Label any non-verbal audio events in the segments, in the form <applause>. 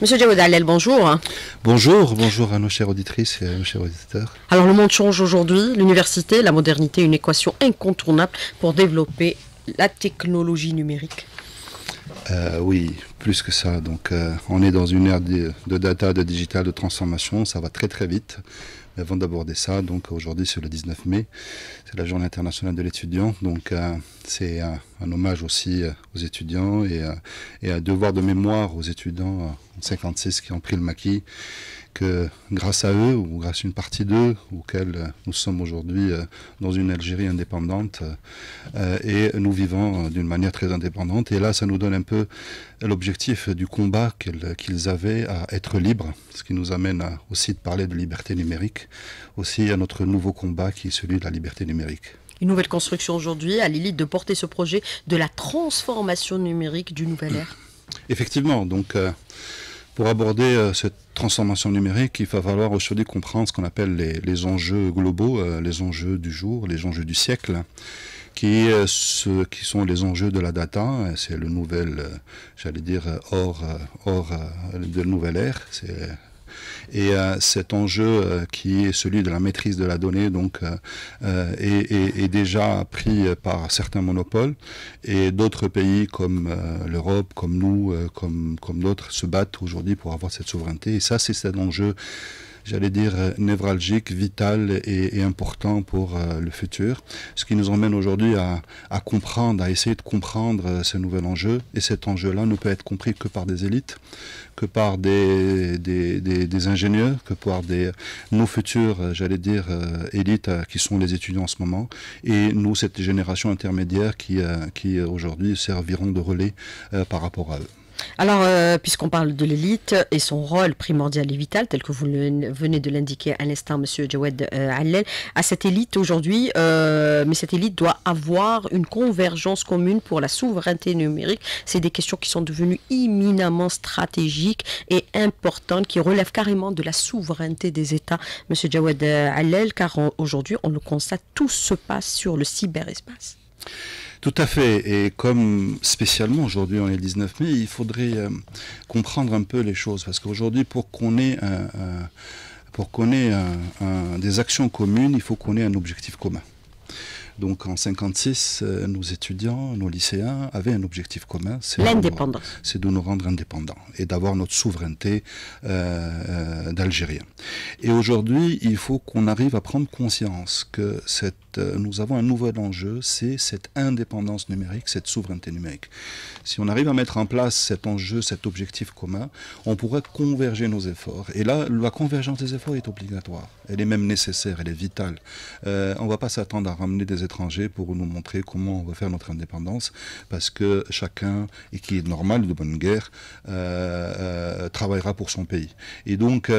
Monsieur Diabodalel, bonjour. Bonjour, bonjour à nos chères auditrices et à nos chers auditeurs. Alors le monde change aujourd'hui, l'université, la modernité, une équation incontournable pour développer la technologie numérique. Euh, oui, plus que ça. Donc, euh, on est dans une ère de, de, data, de digital, de transformation. Ça va très très vite. Mais avant d'aborder ça, donc aujourd'hui c'est le 19 mai, c'est la journée internationale de l'étudiant, donc euh, c'est euh, un, hommage aussi euh, aux étudiants et, un devoir de mémoire aux étudiants en 56 qui ont pris le maquis, que grâce à eux, ou grâce à une partie d'eux, nous sommes aujourd'hui dans une Algérie indépendante, et nous vivons d'une manière très indépendante. Et là, ça nous donne un peu l'objectif du combat qu'ils avaient à être libres, ce qui nous amène aussi de parler de liberté numérique, aussi à notre nouveau combat qui est celui de la liberté numérique une nouvelle construction aujourd'hui, à l'élite de porter ce projet de la transformation numérique du nouvel ère. <clears throat> Effectivement, donc euh, pour aborder euh, cette transformation numérique, il va falloir aujourd'hui comprendre ce qu'on appelle les, enjeux globaux, euh, les enjeux du jour, les enjeux du siècle. Qui, ce, qui sont les enjeux de la data, c'est le nouvel, j'allais dire, hors, hors de la nouvelle ère, c'est et euh, cet enjeu euh, qui est celui de la maîtrise de la donnée donc, euh, est, déjà pris par certains monopoles et d'autres pays comme l'Europe, comme nous, comme, comme d'autres se battent aujourd'hui pour avoir cette souveraineté. Et ça, c'est cet enjeu j'allais dire, euh, névralgique, vital et, important pour euh, le futur. Ce qui nous emmène aujourd'hui à, comprendre, à essayer de comprendre euh, ce nouvel enjeu. Et cet enjeu-là ne peut être compris que par des élites, que par des, ingénieurs, que par des, nos futurs, j'allais dire, élites qui sont les étudiants en ce moment. Et nous, cette génération intermédiaire qui, qui aujourd'hui serviront de relais par rapport à eux. Alors, euh, puisqu'on parle de l'élite et son rôle primordial et vital, tel que vous venez de l'indiquer à l'instant, Monsieur Jawed euh, Allel, à cette élite aujourd'hui, euh, mais cette élite doit avoir une convergence commune pour la souveraineté numérique. C'est des questions qui sont devenues imminemment stratégiques et importantes, qui relèvent carrément de la souveraineté des États, Monsieur Jawed Allel, car aujourd'hui, on le constate, tout se passe sur le cyberespace. Tout à fait. Et comme spécialement aujourd'hui, on est le 19 mai, il faudrait euh, comprendre un peu les choses. Parce qu'aujourd'hui, pour qu'on ait, pour des actions communes, il faut qu'on ait un objectif commun. Donc en 56, euh, nos étudiants, nos lycéens avaient un objectif commun. C'est L'indépendance. De, c'est de nous rendre indépendants et d'avoir notre souveraineté euh, euh Et aujourd'hui, il faut qu'on arrive à prendre conscience que cette euh, nous avons un nouvel enjeu, c'est cette indépendance numérique, cette souveraineté numérique. Si on arrive à mettre en place cet enjeu, cet objectif commun, on pourrait converger nos efforts. Et là, la convergence des efforts est obligatoire. Elle est même nécessaire, elle est vitale. Euh, on ne va pas s'attendre à ramener des étrangers pour nous montrer comment on va faire notre indépendance, parce que chacun, et qui est normal de bonne guerre, euh, travaillera pour son pays. Et donc,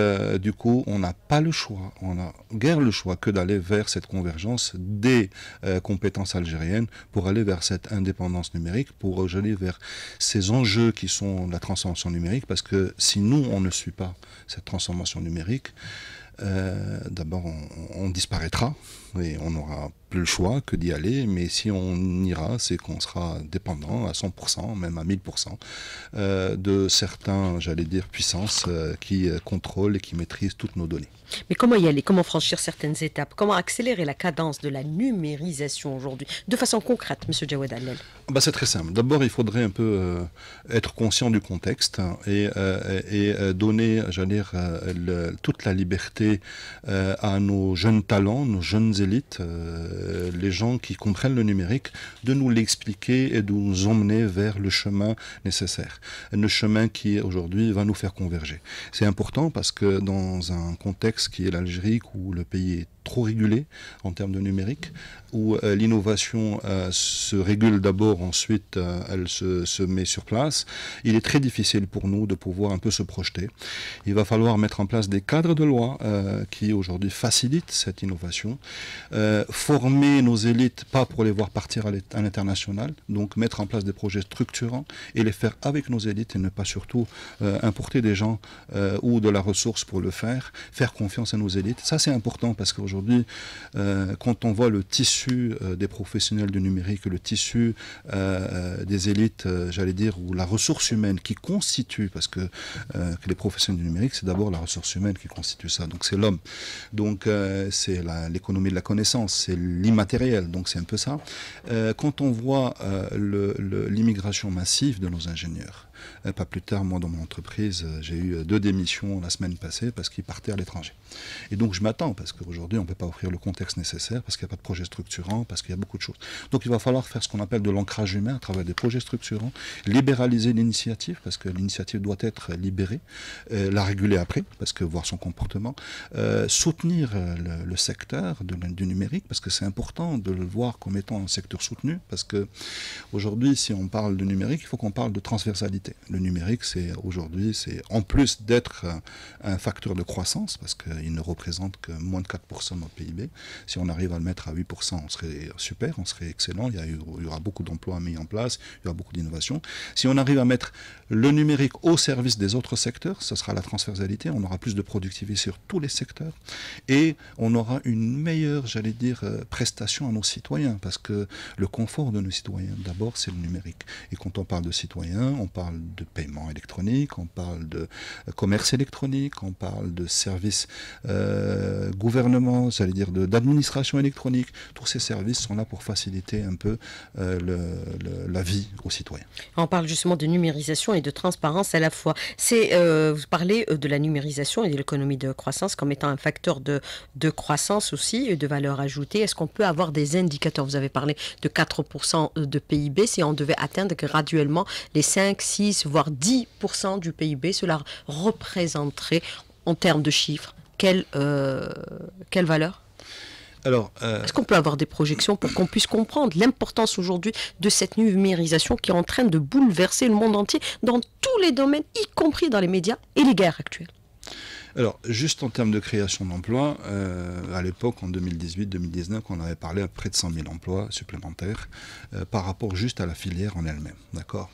du coup, on n'a pas le choix, on a guère le choix que d'aller vers cette convergence des euh, compétences algériennes pour aller vers cette indépendance numérique, pour aller vers ces enjeux qui sont la transformation numérique, parce que si nous, on ne suit pas cette transformation numérique, euh, d'abord, on disparaîtra et on n'aura plus le choix que d'y aller, mais si on ira, c'est qu'on sera dépendant à 100%, même à 1000%, euh, de certains, j'allais dire, puissances euh, qui euh, contrôlent et qui maîtrisent toutes nos données. Mais comment y aller Comment franchir certaines étapes Comment accélérer la cadence de la numérisation aujourd'hui De façon concrète, M. Jawad Allel bah C'est très simple. D'abord, il faudrait un peu être conscient du contexte et, donner, j'allais dire, toute la liberté à nos jeunes talents, nos jeunes élites, euh, les gens qui comprennent le numérique, de nous l'expliquer et de nous emmener vers le chemin nécessaire, le chemin qui aujourd'hui va nous faire converger. C'est important parce que dans un contexte qui est l'Algérie, où le pays est trop régulé en termes de numérique, où euh, l'innovation euh, se régule d'abord, ensuite euh, elle se, se, met sur place. Il est très difficile pour nous de pouvoir un peu se projeter. Il va falloir mettre en place des cadres de loi qui aujourd'hui facilitent cette innovation, former nos élites, pas pour les voir partir à l'international, donc mettre en place des projets structurants et les faire avec nos élites et ne pas surtout importer des gens ou de la ressource pour le faire, faire confiance à nos élites. Ça c'est important parce qu'aujourd'hui, aujourd'hui, euh, quand on voit le tissu euh, des professionnels du numérique, le tissu euh, des élites, j'allais dire, ou la ressource humaine qui constitue, parce que, que les professionnels du numérique, c'est d'abord la ressource humaine qui constitue ça. Donc c'est l'homme. Donc c'est l'économie de la connaissance, c'est l'immatériel. Donc c'est un peu ça. quand on voit l'immigration massive de nos ingénieurs, euh, pas plus tard, moi, dans mon entreprise, euh, j'ai eu euh, deux démissions la semaine passée parce qu'ils partaient à l'étranger. Et donc, je m'attends parce qu'aujourd'hui, on ne peut pas offrir le contexte nécessaire parce qu'il n'y a pas de projet structurant, parce qu'il y a beaucoup de choses. Donc, il va falloir faire ce qu'on appelle de l'ancrage humain à travers des projets structurants, libéraliser l'initiative parce que l'initiative doit être libérée, la réguler après parce que voir son comportement, soutenir le, secteur du numérique parce que c'est important de le voir comme étant un secteur soutenu parce que aujourd'hui, si on parle de numérique, il faut qu'on parle de transversalité le numérique, c'est aujourd'hui, c'est en plus d'être un facteur de croissance, parce qu'il ne représente que moins de 4% de notre PIB. Si on arrive à le mettre à 8%, on serait super, on serait excellent. Il y, aura beaucoup d'emplois à en place, il y aura beaucoup d'innovations. Si on arrive à mettre le numérique au service des autres secteurs, ce sera la transversalité. On aura plus de productivité sur tous les secteurs et on aura une meilleure, j'allais dire, euh, prestation à nos citoyens, parce que le confort de nos citoyens, d'abord, c'est le numérique. Et quand on parle de citoyens, on parle de paiement électronique, on parle de commerce électronique, on parle de services euh, gouvernement, ça veut dire d'administration électronique. Tous ces services sont là pour faciliter un peu euh, la vie aux citoyens. On parle justement de numérisation et de transparence à la fois. C'est euh, vous parlez de la numérisation et de l'économie de croissance comme étant un facteur de, de croissance aussi et de valeur ajoutée. Est-ce qu'on peut avoir des indicateurs Vous avez parlé de 4% de PIB si on devait atteindre graduellement les 5, 6 dix voire 10% du PIB, cela représenterait en termes de chiffres quelle, euh, quelle valeur alors, euh, Est-ce qu'on peut avoir des projections pour qu'on puisse comprendre l'importance aujourd'hui de cette numérisation qui est en train de bouleverser le monde entier dans tous les domaines, y compris dans les médias et les guerres actuelles alors, juste en termes de création d'emplois, euh, à l'époque, en 2018-2019, on avait parlé à près de 100 000 emplois supplémentaires euh, par rapport juste à la filière en elle-même. D'accord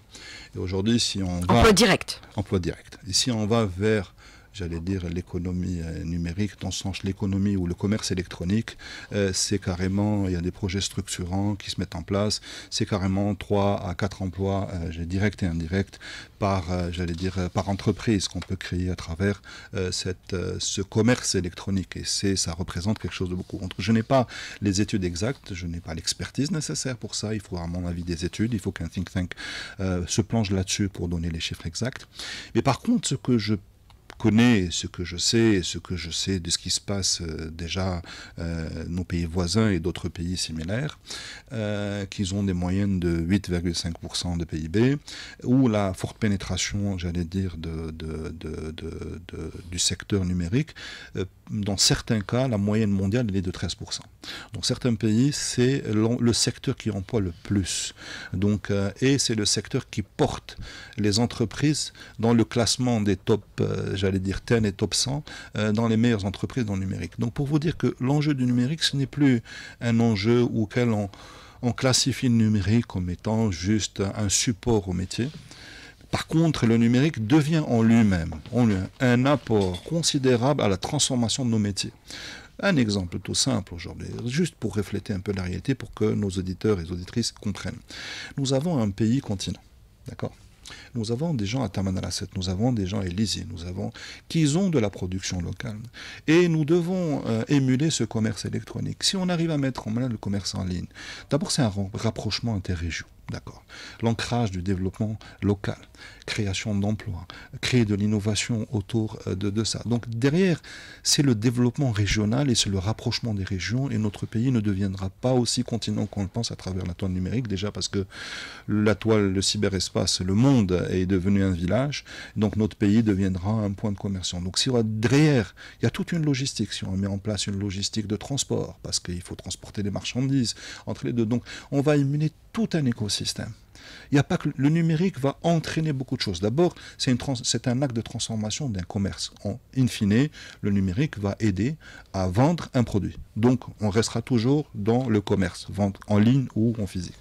Et aujourd'hui, si on Emploi direct. Emploi direct. Et si on va vers j'allais dire, l'économie euh, numérique, dans ce sens, l'économie ou le commerce électronique, euh, c'est carrément, il y a des projets structurants qui se mettent en place, c'est carrément 3 à 4 emplois, euh, directs et indirects, par, j'allais dire, par entreprise qu'on peut créer à travers cette, ce commerce électronique. Et ça représente quelque chose de beaucoup. Je n'ai pas les études exactes, je n'ai pas l'expertise nécessaire pour ça, il faut à mon avis des études, il faut qu'un think tank se plonge là-dessus pour donner les chiffres exacts. Mais par contre, ce que je ce que je sais, ce que je sais de ce qui se passe euh, déjà euh, nos pays voisins et d'autres pays similaires, euh, qu'ils ont des moyennes de 8,5% de PIB, ou la forte pénétration, j'allais dire, de, du secteur numérique, euh, dans certains cas, la moyenne mondiale, elle est de 13%. Dans certains pays, c'est le secteur qui emploie le plus. Donc, et c'est le secteur qui porte les entreprises dans le classement des top, j'allais dire TEN et top 100 euh, dans les meilleures entreprises dans le numérique. Donc pour vous dire que l'enjeu du numérique, ce n'est plus un enjeu auquel on, on classifie le numérique comme étant juste un support au métier. Par contre, le numérique devient en lui-même un apport considérable à la transformation de nos métiers. Un exemple tout simple aujourd'hui, juste pour refléter un peu la réalité, pour que nos auditeurs et auditrices comprennent. Nous avons un pays continent, d'accord nous avons des gens à Tamanrasset, nous avons des gens à Élysée, nous avons qui ont de la production locale. Et nous devons euh, émuler ce commerce électronique. Si on arrive à mettre en main le commerce en ligne, d'abord c'est un rapprochement interrégion. D'accord. L'ancrage du développement local, création d'emplois, créer de l'innovation autour euh, de, de, ça. Donc derrière, c'est le développement régional et c'est le rapprochement des régions et notre pays ne deviendra pas aussi continent qu'on le pense à travers la toile numérique, déjà parce que la toile, le cyberespace, le monde euh, est devenu un village. Donc notre pays deviendra un point de commerçant. Donc si derrière, il y a toute une logistique, si on met en place une logistique de transport, parce qu'il faut transporter des marchandises entre les deux. Donc on va éliminer tout un écosystème. Il a pas que le numérique va entraîner beaucoup de choses. D'abord, c'est un acte de transformation d'un commerce. En, in fine, le numérique va aider à vendre un produit. Donc, on restera toujours dans le commerce, vente en ligne ou en physique.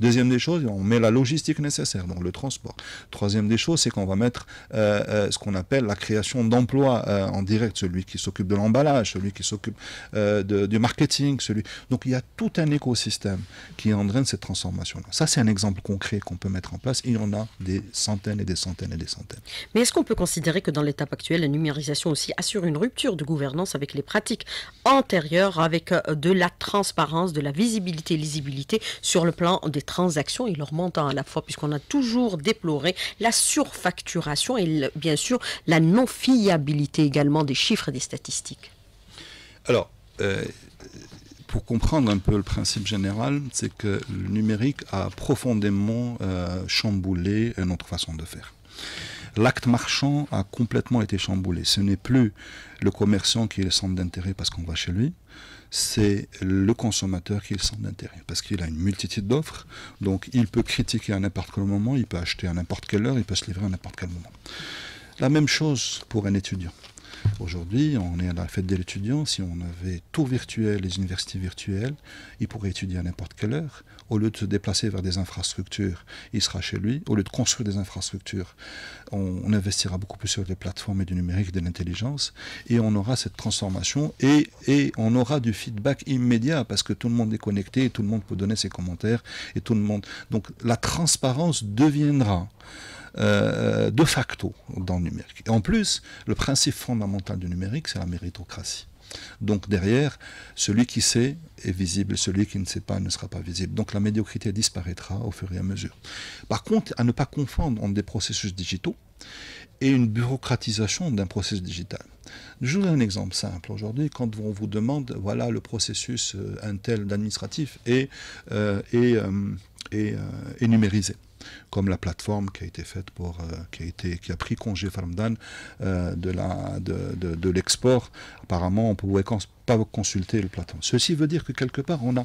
Deuxième des choses, on met la logistique nécessaire, donc le transport. Troisième des choses, c'est qu'on va mettre euh, euh, ce qu'on appelle la création d'emplois euh, en direct, celui qui s'occupe de l'emballage, celui qui s'occupe du marketing, Donc, il y a tout un écosystème qui entraîne cette transformation Ça, c'est un exemple concret qu'on peut mettre en place. Il y en a des centaines et des centaines et des centaines. Mais est-ce qu'on peut considérer que dans l'étape actuelle, la numérisation aussi assure une rupture de gouvernance avec les pratiques antérieures, avec euh, de la transparence, de la visibilité lisibilité sur le plan des transactions et leur montant à la fois, puisqu'on a toujours déploré la surfacturation et bien sûr la non-fiabilité également des chiffres et des statistiques Alors, euh, pour comprendre un peu le principe général, c'est que le numérique a profondément euh, chamboulé notre façon de faire. L'acte marchand a complètement été chamboulé. Ce n'est plus le commerçant qui est le centre d'intérêt parce qu'on va chez lui, c'est le consommateur qui est le centre d'intérêt parce qu'il a une multitude d'offres, donc il peut critiquer à n'importe quel moment, il peut acheter à n'importe quelle heure, il peut se livrer à n'importe quel moment. La même chose pour un étudiant. Aujourd'hui, on est à la fête de l'étudiant. Si on avait tout virtuel, les universités virtuelles, ils pourraient étudier à n'importe quelle heure au lieu de se déplacer vers des infrastructures, il sera chez lui. Au lieu de construire des infrastructures, on, investira beaucoup plus sur les plateformes et du numérique, de l'intelligence, et on aura cette transformation et, et on aura du feedback immédiat parce que tout le monde est connecté, et tout le monde peut donner ses commentaires et tout le monde. Donc la transparence deviendra euh, de facto dans le numérique. Et en plus, le principe fondamental du numérique, c'est la méritocratie. Donc derrière, celui qui sait est visible, celui qui ne sait pas ne sera pas visible. Donc la médiocrité disparaîtra au fur et à mesure. Par contre, à ne pas confondre entre des processus digitaux et une bureaucratisation d'un processus digital. Je vous donne un exemple simple. Aujourd'hui, quand on vous demande, voilà, le processus un euh, tel d'administratif est euh, euh, numérisé comme la plateforme qui a été faite pour, euh, qui a été, qui a pris congé Farmdan euh, de la, de, l'export. Apparemment, on pouvait pas consulter le plateforme. Ceci veut dire que quelque part, on a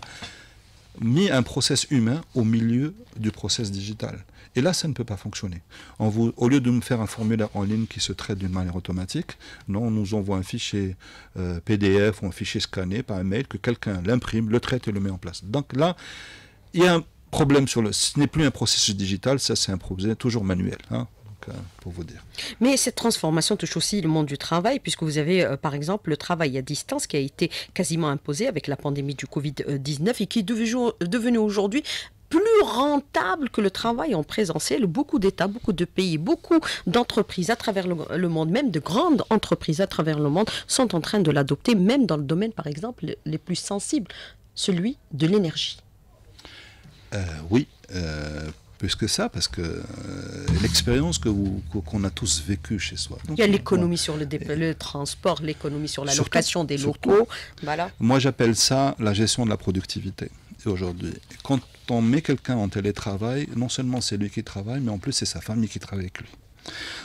mis un process humain au milieu du process digital. Et là, ça ne peut pas fonctionner. On vous, au lieu de nous faire un formulaire en ligne qui se traite d'une manière automatique, non, on nous envoie un fichier euh, PDF ou un fichier scanné par un mail que quelqu'un l'imprime, le traite et le met en place. Donc là, il y a un, problème sur le. Ce n'est plus un processus digital, ça c'est un processus toujours manuel. Hein, euh, pour vous dire. Mais cette transformation touche aussi le monde du travail, puisque vous avez, euh, par exemple, le travail à distance qui a été quasiment imposé avec la pandémie du Covid-19 et qui est devenu aujourd'hui plus rentable que le travail en présentiel. Beaucoup d'États, beaucoup de pays, beaucoup d'entreprises à travers le, monde, même de grandes entreprises à travers le monde, sont en train de l'adopter, même dans le domaine, par exemple, les plus sensibles, celui de l'énergie. Euh, oui, euh, plus que ça, parce que euh, l'expérience que qu'on a tous vécue chez soi. il y a l'économie sur le, transport, l'économie sur la location des locaux. Voilà. Moi, j'appelle ça la gestion de la productivité aujourd'hui. Quand on met quelqu'un en télétravail, non seulement c'est lui qui travaille, mais en plus c'est sa famille qui travaille avec lui.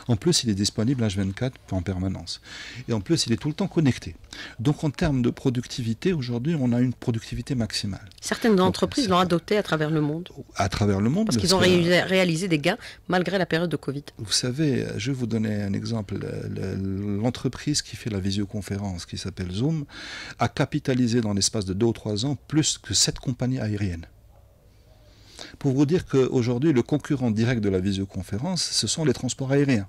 En plus, il est disponible H24 en permanence. Et en plus, il est tout le temps connecté. Donc, en termes de productivité, aujourd'hui, on a une productivité maximale. Certaines entreprises l'ont adopté à travers le monde. À travers le monde. Parce, qu'ils ont réalisé des gains malgré la période de Covid. Vous savez, je vais vous donner un exemple. L'entreprise qui fait la visioconférence, qui s'appelle Zoom, a capitalisé dans l'espace de 2 ou 3 ans plus que 7 compagnies aériennes. Pour vous dire qu'aujourd'hui, le concurrent direct de la visioconférence, ce sont les transports aériens.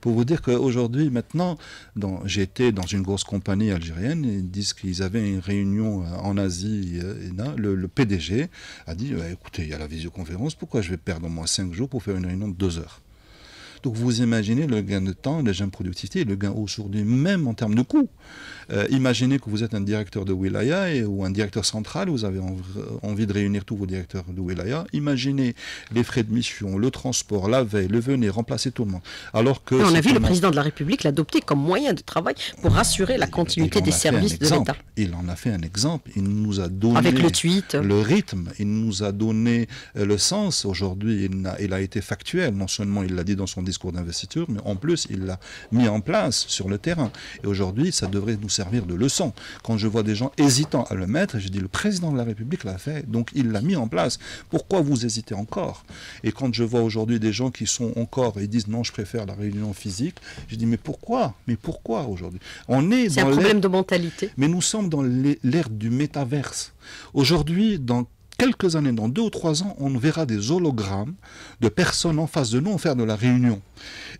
Pour vous dire qu'aujourd'hui, maintenant, j'ai été dans une grosse compagnie algérienne, ils disent qu'ils avaient une réunion euh, en Asie, euh, et le, le, PDG a dit, bah, écoutez, il y a la visioconférence, pourquoi je vais perdre au moins 5 jours pour faire une réunion de 2 heures donc vous imaginez le gain de temps, le gain de productivité, le gain aujourd'hui même en termes de coûts. Euh, imaginez que vous êtes un directeur de wilaya ou un directeur central, vous avez envie de réunir tous vos directeurs de wilaya. Imaginez les frais de mission, le transport, la veille, le venez, remplacez tout le monde. Alors que on a vu le président de la République l'adopter comme moyen de travail pour assurer la continuité des services de l'État. Il en a fait un exemple. Il nous a donné le, rythme. Il nous a donné euh, le sens. Aujourd'hui, il, il, a été factuel. Non seulement il l'a dit dans son discours d'investiture, mais en plus, il l'a mis en place sur le terrain. Et aujourd'hui, ça devrait nous servir de leçon. Quand je vois des gens hésitant à le mettre, je dis le président de la République l'a fait, donc il l'a mis en place. Pourquoi vous hésitez encore Et quand je vois aujourd'hui des gens qui sont encore et disent non, je préfère la réunion physique, je dis mais pourquoi Mais pourquoi aujourd'hui On est, dans un problème de mentalité. Mais nous sommes dans l'ère du métaverse. Aujourd'hui, dans quelques années, dans deux ou trois ans, on verra des hologrammes de personnes en face de nous faire de la réunion.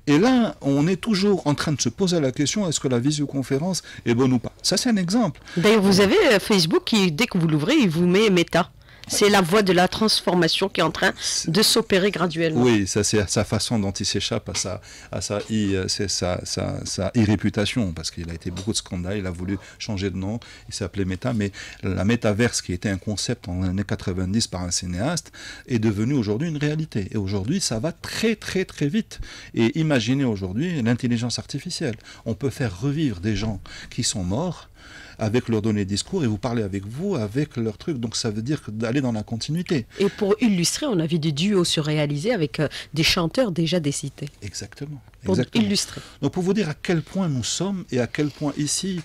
Et là, on est toujours en train de se poser la question est-ce que la visioconférence est bonne ou pas Ça, c'est un exemple. D'ailleurs, vous avez euh, Facebook qui, dès que vous l'ouvrez, il vous met Meta. C'est la voie de la transformation qui est en train de s'opérer graduellement. Oui, ça c'est sa façon dont il s'échappe à sa, à euh, c'est sa, sa, sa irréputation, parce qu'il a été beaucoup de scandales, il a voulu changer de nom, il s'appelait Meta, mais la métaverse qui était un concept en années 90 par un cinéaste est devenue aujourd'hui une réalité. Et aujourd'hui, ça va très très très vite. Et imaginez aujourd'hui l'intelligence artificielle. On peut faire revivre des gens qui sont morts avec leur donner discours et vous parler avec vous, avec leurs truc. Donc ça veut dire d'aller dans la continuité. Et pour illustrer, on a vu des duos réaliser avec euh, des chanteurs déjà décités. Exactement. Pour illustrer. Donc pour vous dire à quel point nous sommes et à quel point ici,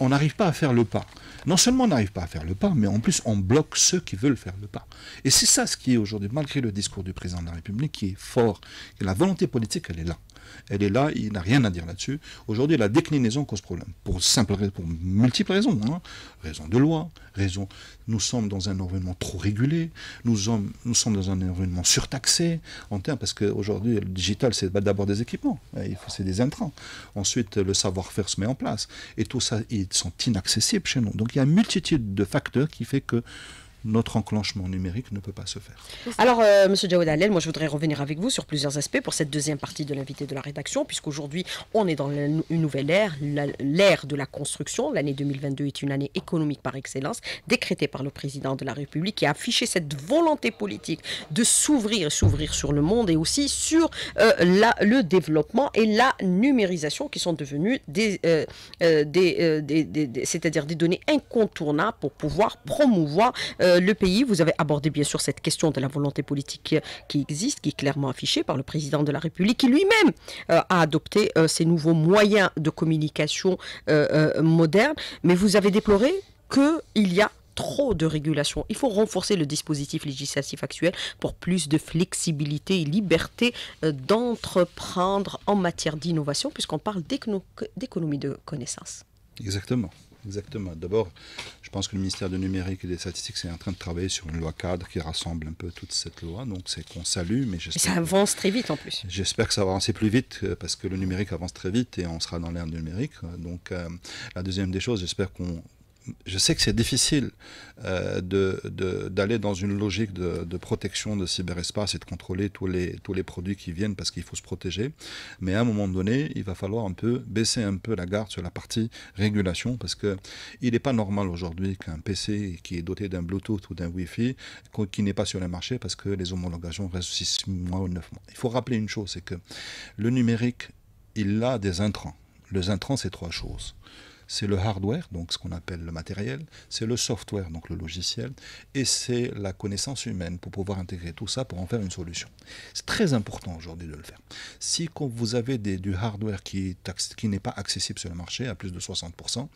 on n'arrive pas à faire le pas. Non seulement on n'arrive pas à faire le pas, mais en plus on bloque ceux qui veulent faire le pas. Et c'est ça ce qui est aujourd'hui, malgré le discours du président de la République, qui est fort. Et la volonté politique, elle est là elle est là, il n'a rien à dire là-dessus. Aujourd'hui, la déclinaison cause problème, pour, simple, pour multiples raisons. Hein. Raison de loi, raison... Nous sommes dans un environnement trop régulé, nous sommes, nous sommes dans un environnement surtaxé, en termes, parce qu'aujourd'hui, le digital, c'est bah, d'abord des équipements, hein, c'est des intrants. Ensuite, le savoir-faire se met en place. Et tout ça, ils sont inaccessibles chez nous. Donc il y a une multitude de facteurs qui font que notre enclenchement numérique ne peut pas se faire. Alors, M. Euh, Monsieur Djaouda Alel, moi je voudrais revenir avec vous sur plusieurs aspects pour cette deuxième partie de l'invité de la rédaction, puisqu'aujourd'hui on est dans une nouvelle ère, l'ère de la construction. L'année 2022 est une année économique par excellence, décrétée par le président de la République qui a affiché cette volonté politique de s'ouvrir, s'ouvrir sur le monde et aussi sur euh, le développement et la numérisation qui sont devenues des, euh, cest à des données incontournables pour pouvoir promouvoir euh, le pays. Vous avez abordé bien sûr cette question de la volonté politique qui existe, qui est clairement affichée par le président de la République, qui lui-même euh, a adopté ces euh, nouveaux moyens de communication modernes. Mais vous avez déploré qu'il y a trop de régulation. Il faut renforcer le dispositif législatif actuel pour plus de flexibilité et liberté d'entreprendre en matière d'innovation, puisqu'on parle d'économie de connaissances. Exactement exactement. D'abord, je pense que le ministère du Numérique et des Statistiques est en train de travailler sur une loi cadre qui rassemble un peu toute cette loi. Donc c'est qu'on salue, mais j'espère. Ça avance très vite en plus. J'espère que ça va avancer plus vite euh, parce que le numérique avance très vite et on sera dans l'ère du numérique. Euh, donc euh, la deuxième des choses, j'espère qu'on je sais que c'est difficile euh, d'aller dans une logique de, protection de cyberespace et de contrôler tous les, tous les produits qui viennent parce qu'il faut se protéger. Mais à un moment donné, il va falloir un peu baisser un peu la garde sur la partie régulation parce que il n'est pas normal aujourd'hui qu'un PC qui est doté d'un Bluetooth ou d'un Wi-Fi qui n'est pas sur le marché parce que les homologations restent 6 mois ou 9 mois. Il faut rappeler une chose, c'est que le numérique, il a des intrants. Les intrants, c'est trois choses c'est le hardware, donc ce qu'on appelle le matériel, c'est le software, donc le logiciel, et c'est la connaissance humaine pour pouvoir intégrer tout ça pour en faire une solution. C'est très important aujourd'hui de le faire. Si vous avez du hardware qui, qui n'est pas accessible sur le marché à plus de 60%,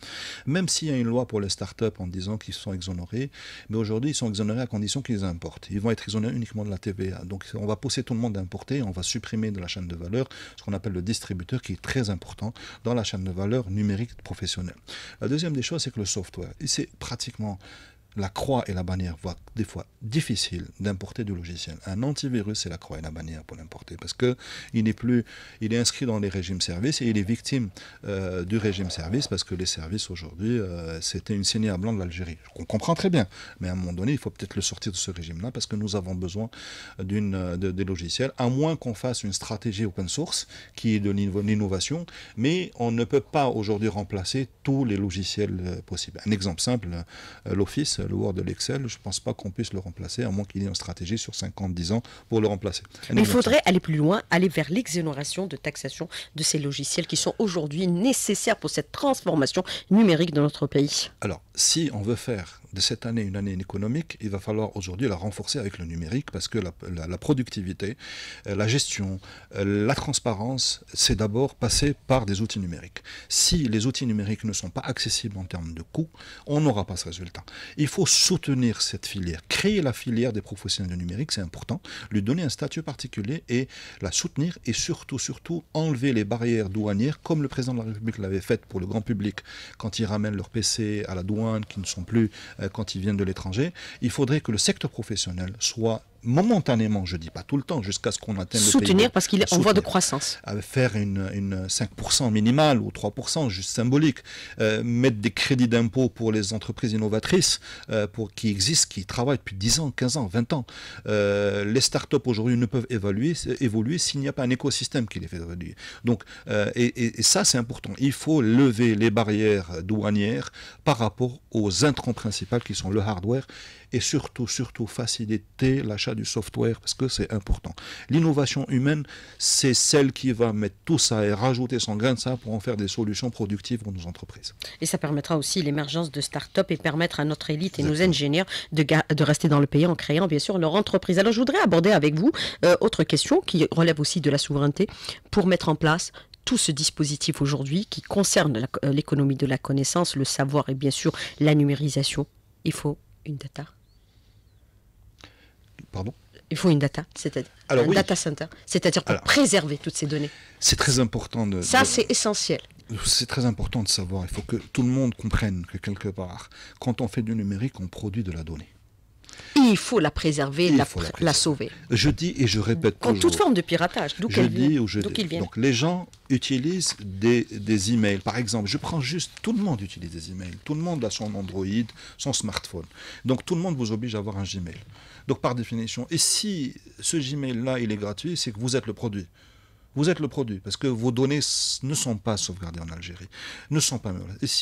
même s'il y a une loi pour les startups en disant qu'ils sont exonérés, mais aujourd'hui ils sont exonérés à condition qu'ils importent. Ils vont être exonérés uniquement de la TVA. Donc on va pousser tout le monde à importer, on va supprimer de la chaîne de valeur ce qu'on appelle le distributeur qui est très important dans la chaîne de valeur numérique professionnelle la deuxième des choses, c'est que le software, c'est pratiquement la croix et la bannière, voient des fois difficile d'importer du logiciel. Un antivirus, c'est la croix et la bannière pour l'importer, parce que il n'est plus, il est inscrit dans les régimes services et il est victime euh, du régime service, parce que les services aujourd'hui, euh, c'était une saignée à blanc de l'Algérie. On comprend très bien, mais à un moment donné, il faut peut-être le sortir de ce régime-là, parce que nous avons besoin d'une euh, des logiciels, à moins qu'on fasse une stratégie open source qui est de l'innovation, mais on ne peut pas aujourd'hui remplacer tous les logiciels possibles. Un exemple simple, l'Office le de l'Excel, je ne pense pas qu'on puisse le remplacer, à moins qu'il y ait une stratégie sur 50-10 ans pour le remplacer. il faudrait aller plus loin, aller vers l'exonération de taxation de ces logiciels qui sont aujourd'hui nécessaires pour cette transformation numérique de notre pays. Alors, si on veut faire de cette année, une année économique, il va falloir aujourd'hui la renforcer avec le numérique parce que la, productivité, euh, la gestion, euh, la transparence, c'est d'abord passer par des outils numériques. Si les outils numériques ne sont pas accessibles en termes de coûts, on n'aura pas ce résultat. Il faut soutenir cette filière, créer la filière des professionnels du numérique, c'est important, lui donner un statut particulier et la soutenir et surtout, surtout, enlever les barrières douanières comme le président de la République l'avait fait pour le grand public quand il ramène leur PC à la douane qui ne sont plus euh, euh, quand ils viennent de l'étranger, il faudrait que le secteur professionnel soit momentanément, je ne dis pas tout le temps, jusqu'à ce qu'on atteigne soutenir le Soutenir parce qu'il est en voie de croissance. Euh, faire une, 5% minimale ou 3%, juste symbolique. Euh, mettre des crédits d'impôt pour les entreprises innovatrices euh, pour, qui existent, qui travaillent depuis 10 ans, 15 ans, 20 ans. les startups aujourd'hui ne peuvent évoluer s'il n'y a pas un écosystème qui les fait évoluer. Donc, et, et ça, c'est important. Il faut lever les barrières douanières par rapport aux intrants principaux qui sont le hardware et surtout, surtout faciliter l'achat du software parce que c'est important. L'innovation humaine, c'est celle qui va mettre tout ça et rajouter son grain de ça pour en faire des solutions productives pour nos entreprises. Et ça permettra aussi l'émergence de start-up et permettre à notre élite et nos ingénieurs de, de, rester dans le pays en créant bien sûr leur entreprise. Alors je voudrais aborder avec vous euh, autre question qui relève aussi de la souveraineté pour mettre en place tout ce dispositif aujourd'hui qui concerne euh, l'économie de la connaissance, le savoir et bien sûr la numérisation. Il faut une data Pardon il faut une data, c'est-à-dire un data center, c'est-à-dire pour préserver toutes ces données. C'est très important de. Ça, c'est essentiel. C'est très important de savoir. Il faut que tout le monde comprenne que quelque part, quand on fait du numérique, on produit de la donnée. Il faut la préserver, la, sauver. Je dis et je répète. En toute forme de piratage, d'où qu'il vienne. Donc les gens utilisent des, e-mails. Par exemple, je prends juste, tout le monde utilise des e-mails. Tout le monde a son Android, son smartphone. Donc tout le monde vous oblige à avoir un Gmail. Donc par définition. Et si ce Gmail-là, il est gratuit, c'est que vous êtes le produit. Vous êtes le produit, parce que vos données ne sont pas sauvegardées en Algérie, ne sont pas...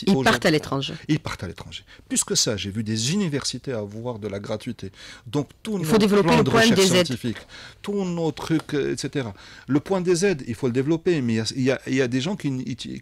ils partent à l'étranger. Ils partent à l'étranger. Plus que ça, j'ai vu des universités avoir de la gratuité. Donc tout il faut développer euh, le point des aides. Tous nos trucs, etc. Le point des aides, il faut le développer, mais il y a, des gens qui,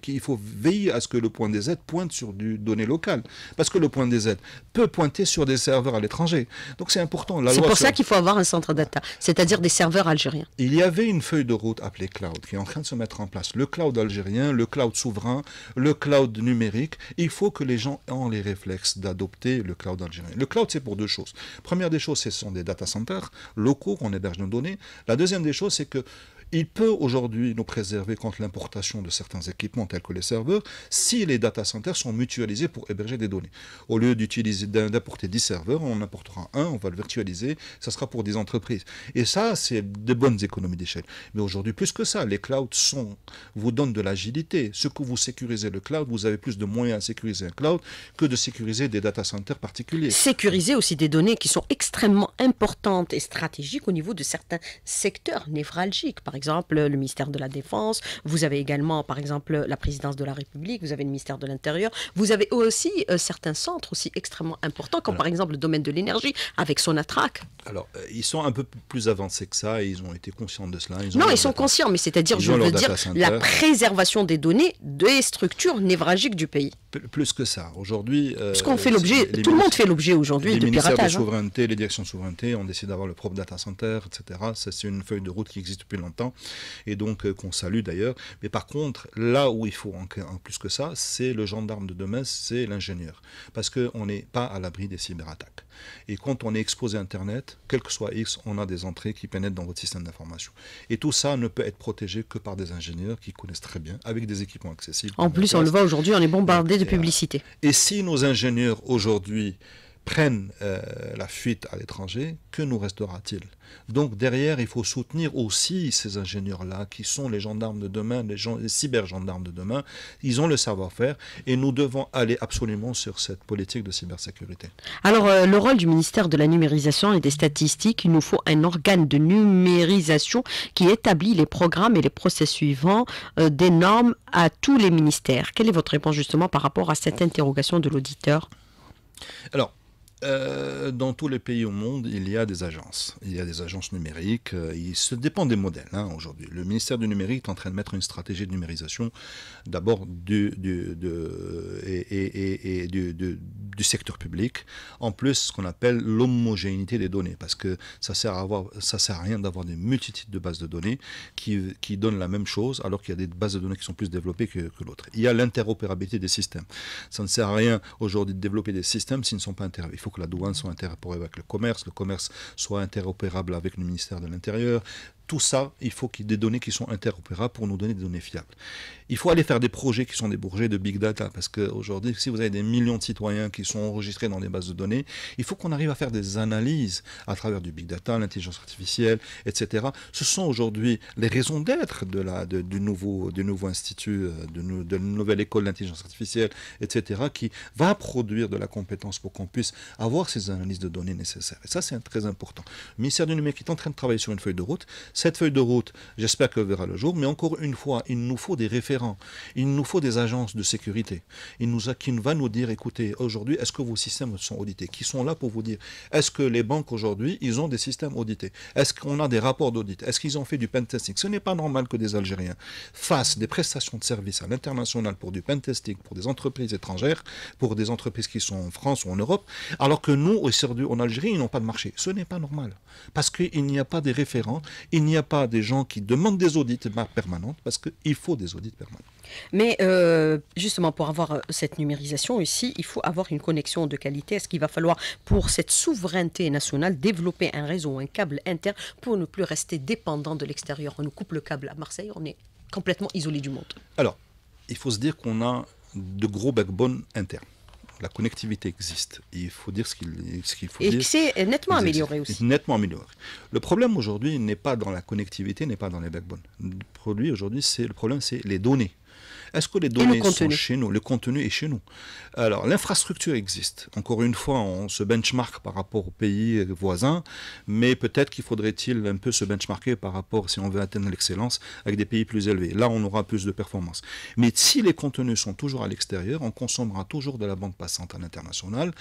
Il faut veiller à ce que le point des aides pointe sur du données locales, parce que le point des aides peut pointer sur des serveurs à l'étranger. Donc c'est important. C'est pour ça qu'il faut avoir un centre data, c'est-à-dire des serveurs algériens. Il y avait une feuille de route appelée qui est en train de se mettre en place, le cloud algérien, le cloud souverain, le cloud numérique, il faut que les gens aient les réflexes d'adopter le cloud algérien. Le cloud, c'est pour deux choses. Première des choses, ce sont des data centers locaux qu'on héberge nos données. La deuxième des choses, c'est que il peut aujourd'hui nous préserver contre l'importation de certains équipements tels que les serveurs si les data centers sont mutualisés pour héberger des données. Au lieu d'utiliser d'apporter 10 serveurs, on apportera un, on va le virtualiser, ça sera pour des entreprises. Et ça, c'est de bonnes économies d'échelle. Mais aujourd'hui, plus que ça, les clouds sont, vous donnent de l'agilité. Ce que vous sécurisez le cloud, vous avez plus de moyens à sécuriser un cloud que de sécuriser des data centers particuliers. Sécuriser aussi des données qui sont extrêmement importantes et stratégiques au niveau de certains secteurs névralgiques, par exemple, le ministère de la Défense, vous avez également, par exemple, la présidence de la République, vous avez le ministère de l'Intérieur, vous avez aussi euh, certains centres aussi extrêmement importants, comme par exemple le domaine de l'énergie, avec son Sonatrac. Alors, euh, ils sont un peu plus avancés que ça, ils ont été conscients de cela. non, ils sont conscients, mais c'est-à-dire, je veux dire, la préservation des données des structures névralgiques du pays. plus que ça. Aujourd'hui. Euh, qu'on fait l'objet, tout le monde fait l'objet aujourd'hui de piratage. Les hein. souveraineté, les directions de souveraineté on décide d'avoir le propre data center, etc. C'est une feuille de route qui existe depuis longtemps. Hein. et donc euh, qu'on salue d'ailleurs. Mais par contre, là où il faut en, en plus que ça, c'est le gendarme de demain, c'est l'ingénieur. Parce qu'on n'est pas à l'abri des cyberattaques. Et quand on est exposé à Internet, quel que soit X, on a des entrées qui pénètrent dans votre système d'information. Et tout ça ne peut être protégé que par des ingénieurs qui connaissent très bien, avec des équipements accessibles. En plus, on le voit aujourd'hui, on est bombardé de publicités. Et si nos ingénieurs aujourd'hui prennent euh, la fuite à l'étranger, que nous restera-t-il Donc derrière, il faut soutenir aussi ces ingénieurs-là, qui sont les gendarmes de demain, les, gens, cyber-gendarmes de demain. Ils ont le savoir-faire et nous devons aller absolument sur cette politique de cybersécurité. Alors, euh, le rôle du ministère de la numérisation et des statistiques, il nous faut un organe de numérisation qui établit les programmes et les procès suivants euh, des normes à tous les ministères. Quelle est votre réponse justement par rapport à cette interrogation de l'auditeur alors, euh, dans tous les pays au monde, il y a des agences. Il y a des agences numériques. Euh, il se dépend des modèles hein, aujourd'hui. Le ministère du numérique est en train de mettre une stratégie de numérisation d'abord du, de, et, du secteur public, en plus ce qu'on appelle l'homogénéité des données, parce que ça sert à avoir, ça sert à rien d'avoir des multitudes de bases de données qui, donnent la même chose, alors qu'il y a des bases de données qui sont plus développées que, l'autre. Il y a l'interopérabilité des systèmes. Ça ne sert à rien aujourd'hui de développer des systèmes s'ils ne sont pas interopérables. Il faut que la douane soit interopérable avec le commerce, le commerce soit interopérable avec le ministère de l'Intérieur, tout ça, il faut qu'il des données qui sont interopérables pour nous donner des données fiables. Il faut aller faire des projets qui sont des de big data, parce qu'aujourd'hui, si vous avez des millions de citoyens qui sont enregistrés dans des bases de données, il faut qu'on arrive à faire des analyses à travers du big data, l'intelligence artificielle, etc. Ce sont aujourd'hui les raisons d'être de du, nouveau, du nouveau institut, euh, de, de la nouvelle école d'intelligence artificielle, etc., qui va produire de la compétence pour qu'on puisse avoir ces analyses de données nécessaires. Et ça, c'est très important. Le ministère du numérique est en train de travailler sur une feuille de route. Cette feuille de route, j'espère qu'elle verra le jour, mais encore une fois, il nous faut des référents, il nous faut des agences de sécurité qui va nous dire, écoutez, aujourd'hui, est-ce que vos systèmes sont audités Qui sont là pour vous dire, est-ce que les banques aujourd'hui, ils ont des systèmes audités Est-ce qu'on a des rapports d'audit Est-ce qu'ils ont fait du pentesting Ce n'est pas normal que des Algériens fassent des prestations de services à l'international pour du pentesting, pour des entreprises étrangères, pour des entreprises qui sont en France ou en Europe, alors que nous, en Algérie, ils n'ont pas de marché. Ce n'est pas normal, parce qu'il n'y a pas des référents, il il n'y a pas des gens qui demandent des audits permanents, parce qu'il faut des audits permanents. Mais euh, justement, pour avoir euh, cette numérisation ici, il faut avoir une connexion de qualité. Est-ce qu'il va falloir, pour cette souveraineté nationale, développer un réseau, un câble interne pour ne plus rester dépendant de l'extérieur On nous coupe le câble à Marseille, on est complètement isolé du monde. Alors, il faut se dire qu'on a de gros backbones internes la connectivité existe. il faut dire ce qu'il faut dire. Et c'est nettement amélioré aussi. Nettement amélioré. Le problème aujourd'hui n'est pas dans la connectivité, n'est pas dans les backbones. Le produit aujourd'hui, c'est le problème, c'est les données. Est-ce que les données sont chez nous Le contenu est chez nous. Alors, l'infrastructure existe. Encore une fois, on se benchmark par rapport aux pays voisins, mais peut-être qu'il faudrait-il un peu se benchmarker par rapport, si on veut atteindre l'excellence, avec des pays plus élevés. Là, on aura plus de performance. Mais si les contenus sont toujours à l'extérieur, on consommera toujours de la bande passante à l'international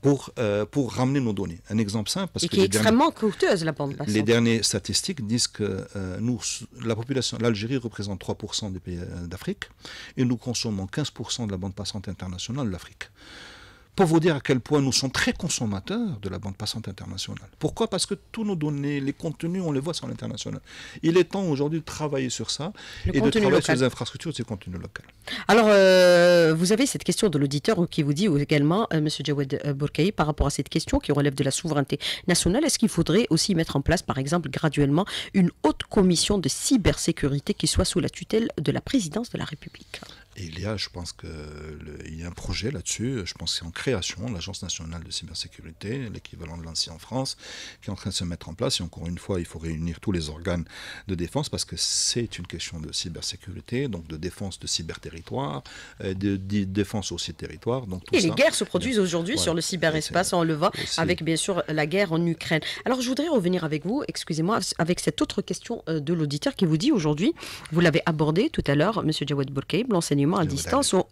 pour, euh, pour ramener nos données. Un exemple simple. Parce Et que qui est extrêmement coûteuse, la bande passante. Les dernières statistiques disent que euh, nous, la population, l'Algérie représente 3% des pays euh, d'Afrique et nous consommons 15% de la bande passante internationale de l'Afrique pour vous dire à quel point nous sommes très consommateurs de la bande passante internationale. Pourquoi Parce que tous nos données, les contenus, on les voit sur l'international. Il est temps aujourd'hui de travailler sur ça et de travailler sur les infrastructures de ces contenus locaux. Alors, euh, vous avez cette question de l'auditeur qui vous dit également, euh, Monsieur M. Jawed euh, Bourkaï, par rapport à cette question qui relève de la souveraineté nationale, est-ce qu'il faudrait aussi mettre en place, par exemple, graduellement, une haute commission de cybersécurité qui soit sous la tutelle de la présidence de la République il y a, je pense qu'il y a un projet là-dessus, je pense que c'est en création, l'Agence nationale de cybersécurité, l'équivalent de l'Ancien en France, qui est en train de se mettre en place. Et encore une fois, il faut réunir tous les organes de défense parce que c'est une question de cybersécurité, donc de défense de cyberterritoire, euh, de, de, défense aussi territoire. Donc et les guerres se produisent aujourd'hui sur le cyberespace, en le voit, avec bien sûr la guerre en Ukraine. Alors je voudrais revenir avec vous, excusez-moi, avec cette autre question euh, de l'auditeur qui vous dit aujourd'hui, vous l'avez abordé tout à l'heure, M. Jawad Bourkeib, l'enseignant l'enseignement à distance, ou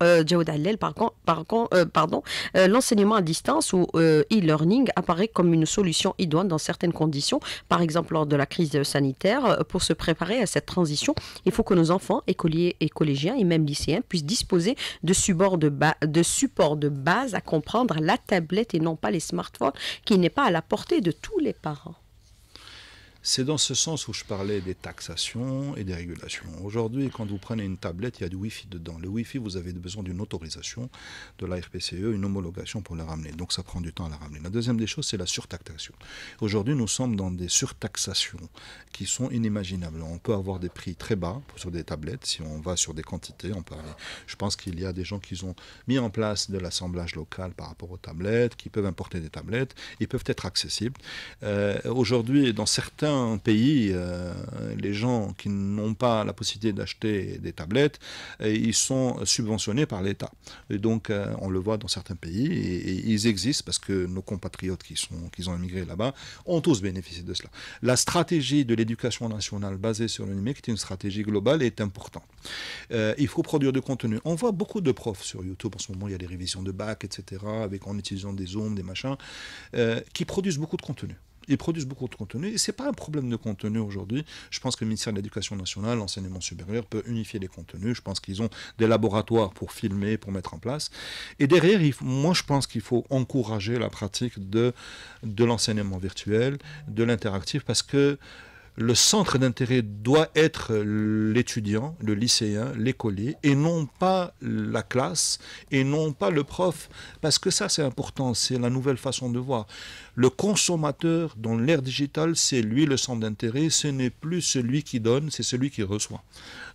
par pardon, l'enseignement à distance ou e-learning apparaît comme une solution idoine dans certaines conditions, par exemple lors de la crise sanitaire. Euh, pour se préparer à cette transition, il faut que nos enfants, écoliers et collégiens et même lycéens puissent disposer de supports de base à comprendre la tablette et non pas les smartphones, qui n'est pas à la portée de tous les parents. C'est dans ce sens où je parlais des taxations et des régulations. Aujourd'hui, quand vous prenez une tablette, il y a du Wi-Fi dedans. Le Wi-Fi, vous avez besoin d'une autorisation de la RPCE, une homologation pour la ramener. Donc ça prend du temps à la ramener. La deuxième des choses, c'est la surtaxation. Aujourd'hui, nous sommes dans des surtaxations qui sont inimaginables. On peut avoir des prix très bas sur des tablettes si on va sur des quantités. On peut Je pense qu'il y a des gens qui ont mis en place de l'assemblage local par rapport aux tablettes, qui peuvent importer des tablettes. Ils peuvent être accessibles. Euh, aujourd'hui, dans certains pays, euh, les gens qui n'ont pas la possibilité d'acheter des tablettes, ils sont subventionnés par l'État. Et donc, euh, on le voit dans certains pays, et, ils existent parce que nos compatriotes qui, sont, qui ont immigré là-bas ont tous bénéficié de cela. La stratégie de l'éducation nationale basée sur le numérique est une stratégie globale et est importante. Euh, il faut produire du contenu. On voit beaucoup de profs sur YouTube en ce moment, il y a des révisions de bac, etc., avec, en utilisant des zooms, des machins, qui produisent beaucoup de contenu. Ils produisent beaucoup de contenu et ce n'est pas un problème de contenu aujourd'hui. Je pense que le ministère de l'Éducation nationale, l'enseignement supérieur peut unifier les contenus. Je pense qu'ils ont des laboratoires pour filmer, pour mettre en place. Et derrière, moi je pense qu'il faut encourager la pratique de, de l'enseignement virtuel, de l'interactif, parce que le centre d'intérêt doit être l'étudiant, le lycéen, l'écolier, et non pas la classe, et non pas le prof, parce que ça c'est important, c'est la nouvelle façon de voir. Le consommateur dans l'ère digitale, c'est lui le centre d'intérêt, ce n'est plus celui qui donne, c'est celui qui reçoit.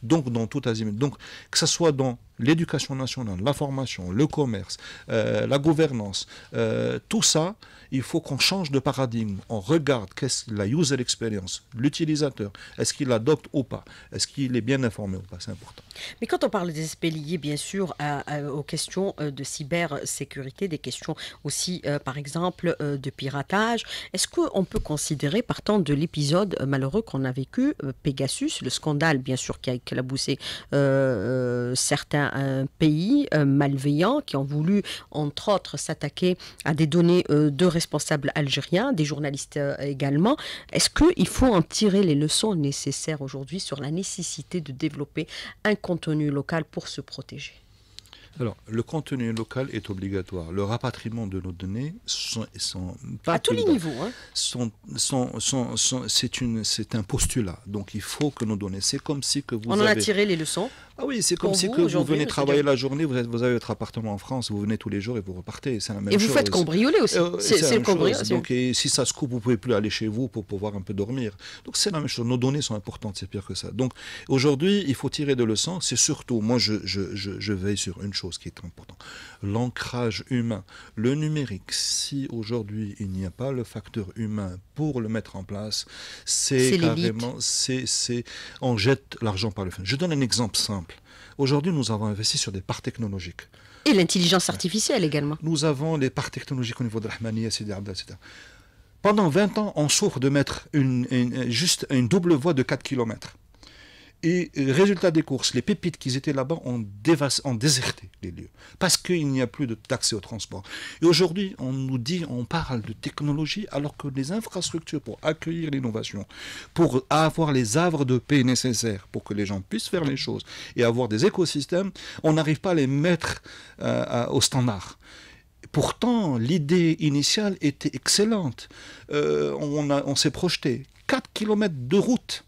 Donc dans tout azimut. Donc que ce soit dans l'éducation nationale, la formation, le commerce, euh, la gouvernance, euh, tout ça, il faut qu'on change de paradigme. On regarde qu'est-ce la user experience, l'utilisateur, est-ce qu'il adopte ou pas, est-ce qu'il est bien informé ou pas, c'est important. Mais quand on parle des aspects liés, bien sûr, aux questions euh, de cybersécurité, des questions aussi, par exemple, de piratage, est-ce qu'on peut considérer, partant de l'épisode malheureux qu'on a vécu, Pegasus, le scandale, bien sûr, qui a éclaboussé certains un pays euh, malveillant qui ont voulu, entre autres, s'attaquer à des données euh, de responsables algériens, des journalistes euh, également. Est-ce qu'il faut en tirer les leçons nécessaires aujourd'hui sur la nécessité de développer un contenu local pour se protéger alors, le contenu local est obligatoire. Le rapatriement de nos données sont, sont pas à tous les niveaux. Hein. c'est un postulat. Donc, il faut que nos données. C'est comme si que vous. On en a tiré les leçons. Ah oui, c'est comme si vous, venez travailler la journée, vous, avez votre appartement en France, vous venez tous les jours et vous repartez. C'est la même et vous faites cambrioler aussi. Euh, c'est cambrioler. Donc et si ça se coupe, vous pouvez plus aller chez vous pour pouvoir un peu dormir. Donc c'est la même chose. Nos données sont importantes, c'est pire que ça. Donc aujourd'hui, il faut tirer de leçons. C'est surtout, moi, je, je, veille sur une chose qui est importante l'ancrage humain, le numérique. Si aujourd'hui il n'y a pas le facteur humain pour le mettre en place, c'est carrément, c'est, on jette l'argent par le fenêtre. Je donne un exemple simple. Aujourd'hui, nous avons investi sur des parts technologiques. Et l'intelligence artificielle également. Nous avons des parts technologiques au niveau de la etc. etc. Pendant 20 ans, on souffre de mettre juste une double voie de 4 km. Et euh, résultat des courses, les pépites qui étaient là-bas ont, déserté les lieux, parce qu'il n'y a plus d'accès au transport. Et aujourd'hui, on nous dit, on parle de technologie, alors que les infrastructures pour accueillir l'innovation, pour avoir les havres de paix nécessaires, pour que les gens puissent faire les choses et avoir des écosystèmes, on n'arrive pas à les mettre euh, au standard. Pourtant, l'idée initiale était excellente. Euh, on, on s'est projeté 4 km de route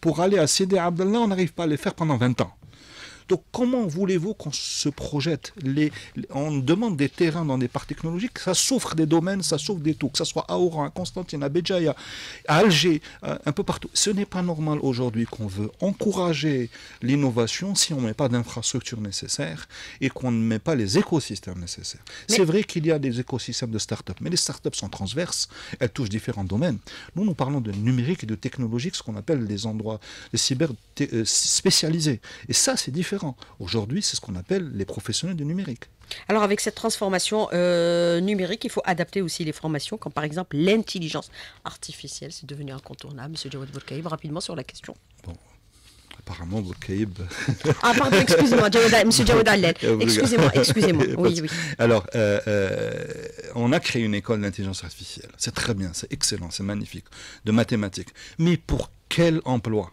pour aller à Sidi Abdallah, on n'arrive pas à les faire pendant 20 ans. Donc comment voulez-vous qu'on se projette les, On demande des terrains dans des parcs technologiques, ça souffre des domaines, ça souffre des tout, que ce soit à Oran, à Constantine, à Béjaïa, à Alger, euh, un peu partout. Ce n'est pas normal aujourd'hui qu'on veut encourager l'innovation si on ne met pas d'infrastructures nécessaires et qu'on ne met pas les écosystèmes nécessaires. C'est vrai qu'il y a des écosystèmes de start-up, mais les start-up sont transverses, elles touchent différents domaines. Nous, nous parlons de numérique et de technologique, ce qu'on appelle des endroits, des cyber euh, spécialisés. Et ça, c'est différent. Aujourd'hui, c'est ce qu'on appelle les professionnels du numérique. Alors avec cette transformation euh, numérique, il faut adapter aussi les formations, comme par exemple l'intelligence artificielle, c'est devenu incontournable. Monsieur Jawad Bourkaïb, rapidement sur la question. Bon, apparemment Bourkaïb... ah pardon, excusez-moi, Monsieur Jawad Allen. excusez-moi, excusez-moi. <laughs> Alors, euh, euh, on a créé une école d'intelligence artificielle, c'est très bien, c'est excellent, c'est magnifique, de mathématiques. Mais pour quel emploi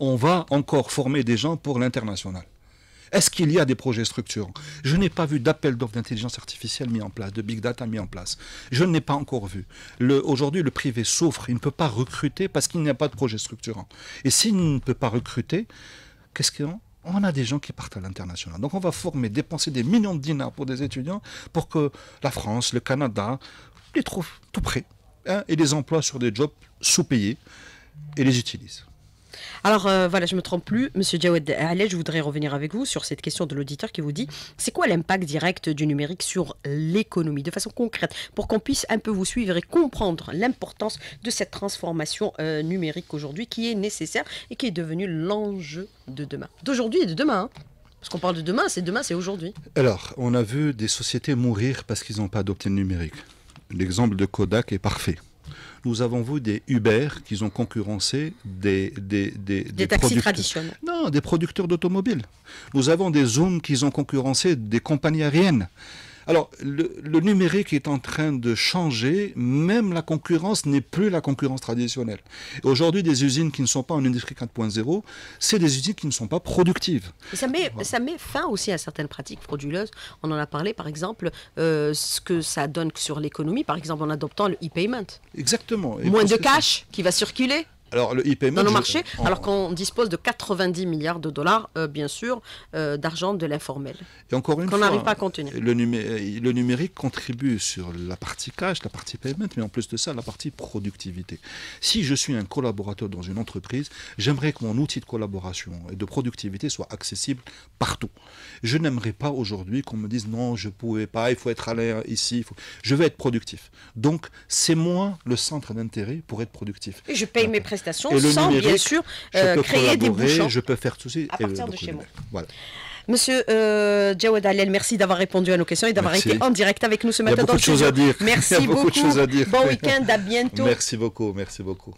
on va encore former des gens pour l'international. Est-ce qu'il y a des projets structurants Je n'ai pas vu d'appel d'offres d'intelligence artificielle mis en place, de big data mis en place. Je n'ai pas encore vu. Aujourd'hui, le privé souffre. Il ne peut pas recruter parce qu'il n'y a pas de projet structurant. Et s'il ne peut pas recruter, qu'est-ce qu'on on a des gens qui partent à l'international. Donc on va former, dépenser des millions de dinars pour des étudiants pour que la France, le Canada les trouvent tout près hein, et les emploient sur des jobs sous-payés et les utilisent. Alors euh, voilà, je ne me trompe plus. Monsieur Jawed allez, je voudrais revenir avec vous sur cette question de l'auditeur qui vous dit c'est quoi l'impact direct du numérique sur l'économie de façon concrète pour qu'on puisse un peu vous suivre et comprendre l'importance de cette transformation euh, numérique aujourd'hui qui est nécessaire et qui est devenue l'enjeu de demain. D'aujourd'hui et de demain. Hein. Parce qu'on parle de demain, c'est demain, c'est aujourd'hui. Alors, on a vu des sociétés mourir parce qu'ils n'ont pas adopté le numérique. L'exemple de Kodak est parfait nous avons vu des Uber qui ont concurrencé des, des, des, Non, des producteurs d'automobiles. Nous avons des Zoom qui ont concurrencé des compagnies aériennes. Alors, le, numérique est en train de changer, même la concurrence n'est plus la concurrence traditionnelle. Aujourd'hui, des usines qui ne sont pas en industrie 4.0, c'est des usines qui ne sont pas productives. ça met, fin aussi à certaines pratiques frauduleuses. On en a parlé, par exemple, euh, ce que ça donne sur l'économie, par exemple en adoptant le e-payment. Exactement. Moins de cash qui va circuler alors, le IPM, dans le marché, oh. alors qu'on dispose de 90 milliards de dollars, euh, bien sûr, euh, d'argent de l'informel. Et encore une fois, n'arrive pas à Le, euh, le, numérique contribue sur la partie cash, la partie payment, mais en plus de ça, la partie productivité. Si je suis un collaborateur dans une entreprise, j'aimerais que mon outil de collaboration et de productivité soit accessible partout. Je n'aimerais pas aujourd'hui qu'on me dise non, je ne pouvais pas, il faut être à l'air ici, faut... je veux être productif. Donc, c'est moi le centre d'intérêt pour être productif. Et je paye mes prestations sans bien sûr euh, créer des bouchons. Je peux faire tout ceci à partir de chez moi. Monsieur euh, Jawad Alel, merci d'avoir répondu à nos questions et d'avoir été en direct avec nous ce matin. Il y a beaucoup de choses à dire. <laughs> Merci beaucoup. Bon week-end, à bientôt. Merci beaucoup, merci beaucoup.